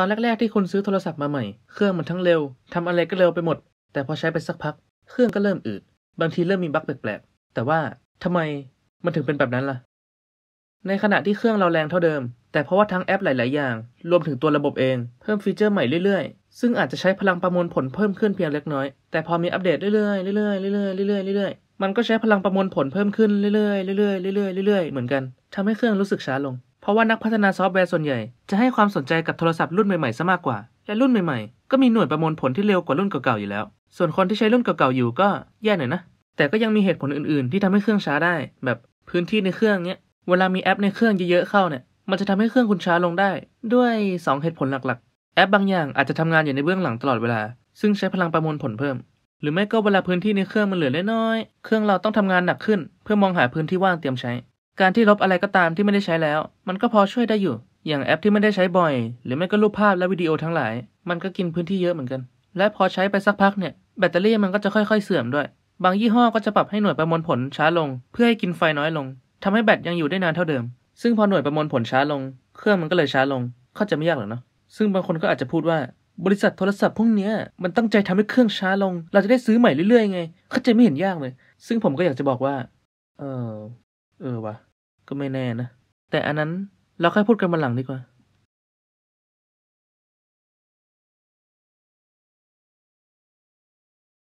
ตอนแรกๆที่คุณซื้อโทรศัพท์มาใหม่ เครื่องมันทั้งเร็วทำอะไรก็เร็วไปหมด แต่พอใช้ไปสักพัก เครื่องก็เริ่มอืด บางทีเริ่มมีบั๊กแปลกๆ แต่ว่าทำไมมันถึงเป็นแบบนั้นล่ะ ในขณะที่เครื่องเราแรงเท่าเดิม แต่เพราะว่าทั้งแอปหลายๆ อย่าง รวมถึงตัวระบบเองเพิ่มฟีเจอร์ใหม่เรื่อยๆ ซึ่งอาจจะใช้พลังประมวลผลเพิ่มขึ้นเพียงเล็กน้อย แต่พอมีอัปเดตเรื่อยๆเรื่อยๆเรื่อยๆเรื่อยๆเรื่อยๆมันก็ใช้พลังประมวลผลเพิ่มขึ้นเรื่อยๆเรื่อยๆเรื่อยๆเรื่อยๆเหมือนกันทำให้เครื่องรู้สึกช้าลงราะว่านักพัฒนาซอฟต์แวร์ส่วนใหญ่จะให้ความสนใจกับโทรศัพท์รุ่นใหม่ๆซะมากกว่า และรุ่นใหม่ ๆก็มีหน่วยประมวลผลที่เร็วกว่ารุ่นเก่าๆอยู่แล้ว ส่วนคนที่ใช้รุ่นเก่าๆอยู่ก็แย่หน่อยนะ แต่ก็ยังมีเหตุผลอื่นๆ ที่ทำให้เครื่องช้าได้ แบบพื้นที่ในเครื่องเนี้ย เวลามีแอปในเครื่องเยอะๆเข้าเนี่ยมันจะทำให้เครื่องคุณช้าลงได้ ด้วย2เหตุผลหลักๆ แอปบางอย่างอาจจะทำงานอยู่ในเบื้องหลังตลอดเวลา ซึ่งใช้พลังประมวลผลเพิ่ม หรือไม่ก็เวลาพื้นที่ในเครื่องมันเหลือเล็กน้อย เครื่องเราต้องทำงานหนักขึ้น เพื่อมองหาพื้นที่ว่างเตรียมใช้การที่ลบอะไรก็ตามที่ไม่ได้ใช้แล้ว มันก็พอช่วยได้อยู่ อย่างแอปที่ไม่ได้ใช้บ่อย หรือไม่ก็รูปภาพและวิดีโอทั้งหลาย มันก็กินพื้นที่เยอะเหมือนกัน และพอใช้ไปสักพักเนี่ย แบตเตอรี่มันก็จะค่อย ๆ เสื่อมด้วย บางยี่ห้อก็จะปรับให้หน่วยประมวลผลช้าลง เพื่อให้กินไฟน้อยลง ทำให้แบตยังอยู่ได้นานเท่าเดิม ซึ่งพอหน่วยประมวลผลช้าลง เครื่องมันก็เลยช้าลง เข้าใจไม่ยากหรอกเนาะซึ่งบางคนก็อาจจะพูดว่าบริษัทโทรศัพท์พวกนี้มันตั้งใจทำให้เครื่องช้าลง เราจะได้ซื้อใหม่เรื่อยๆไงเข้าใจไม่เห็นยากเลย ซึ่งผมก็อยากจะบอกว่า เออเออวะก็ไม่แน่นะ แต่อันนั้นเราค่อยพูดกันมาหลังดีกว่า